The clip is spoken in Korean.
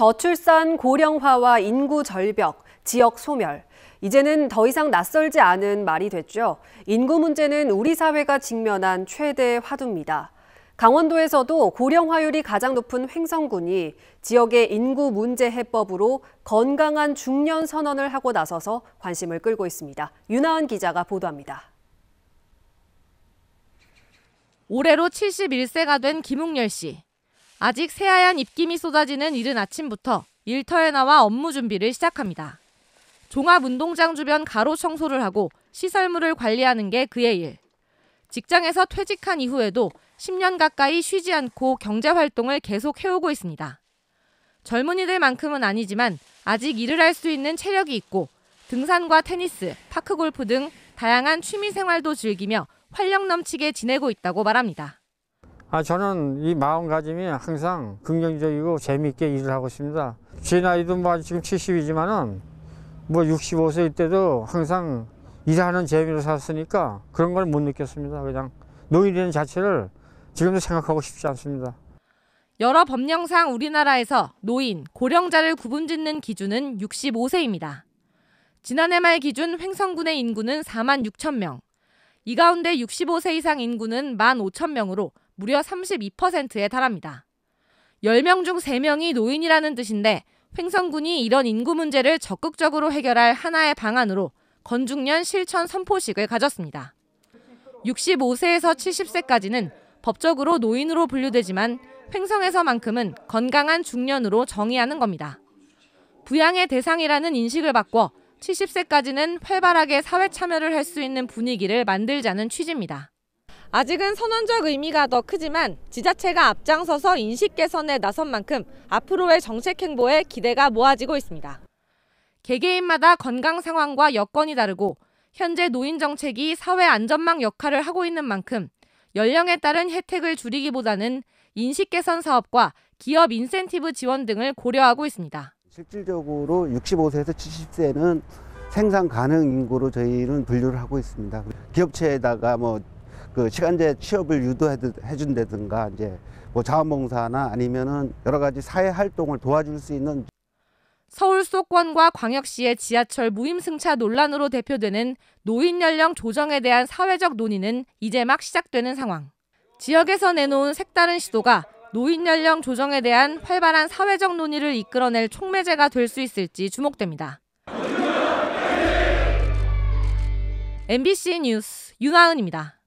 저출산 고령화와 인구 절벽, 지역 소멸. 이제는 더 이상 낯설지 않은 말이 됐죠. 인구 문제는 우리 사회가 직면한 최대 화두입니다. 강원도에서도 고령화율이 가장 높은 횡성군이 지역의 인구 문제 해법으로 건강한 중년 선언을 하고 나서서 관심을 끌고 있습니다. 윤하은 기자가 보도합니다. 올해로 71세가 된 김웅열 씨. 아직 새하얀 입김이 쏟아지는 이른 아침부터 일터에 나와 업무 준비를 시작합니다. 종합운동장 주변 가로 청소를 하고 시설물을 관리하는 게 그의 일. 직장에서 퇴직한 이후에도 10년 가까이 쉬지 않고 경제활동을 계속 해오고 있습니다. 젊은이들만큼은 아니지만 아직 일을 할 수 있는 체력이 있고 등산과 테니스, 파크골프 등 다양한 취미생활도 즐기며 활력 넘치게 지내고 있다고 말합니다. 아, 저는 이 마음가짐이 항상 긍정적이고 재미있게 일을 하고 있습니다. 제 나이도 뭐 지금 70이지만은 뭐 65세 때도 항상 일하는 재미로 살았으니까 그런 걸 못 느꼈습니다. 그냥 노인이라는 자체를 지금도 생각하고 싶지 않습니다. 여러 법령상 우리나라에서 노인, 고령자를 구분짓는 기준은 65세입니다. 지난해 말 기준 횡성군의 인구는 4만 6천 명, 이 가운데 65세 이상 인구는 1만 5천 명으로 무려 32%에 달합니다. 10명 중 3명이 노인이라는 뜻인데 횡성군이 이런 인구 문제를 적극적으로 해결할 하나의 방안으로 건중년 실천 선포식을 가졌습니다. 65세에서 70세까지는 법적으로 노인으로 분류되지만 횡성에서만큼은 건강한 중년으로 정의하는 겁니다. 부양의 대상이라는 인식을 바꿔 70세까지는 활발하게 사회 참여를 할 수 있는 분위기를 만들자는 취지입니다. 아직은 선언적 의미가 더 크지만 지자체가 앞장서서 인식 개선에 나선 만큼 앞으로의 정책 행보에 기대가 모아지고 있습니다. 개개인마다 건강 상황과 여건이 다르고 현재 노인 정책이 사회 안전망 역할을 하고 있는 만큼 연령에 따른 혜택을 줄이기보다는 인식 개선 사업과 기업 인센티브 지원 등을 고려하고 있습니다. 실질적으로 65세에서 70세는 생산 가능 인구로 저희는 분류를 하고 있습니다. 기업체에다가 뭐그 시간제 취업을 유도해 준다든가 이제 뭐 자원봉사나 아니면은 여러 가지 사회 활동을 도와줄 수 있는 서울 수도권과 광역시의 지하철 무임 승차 논란으로 대표되는 노인 연령 조정에 대한 사회적 논의는 이제 막 시작되는 상황. 지역에서 내놓은 색다른 시도가 노인 연령 조정에 대한 활발한 사회적 논의를 이끌어낼 촉매제가 될 수 있을지 주목됩니다. MBC 뉴스 윤하은입니다.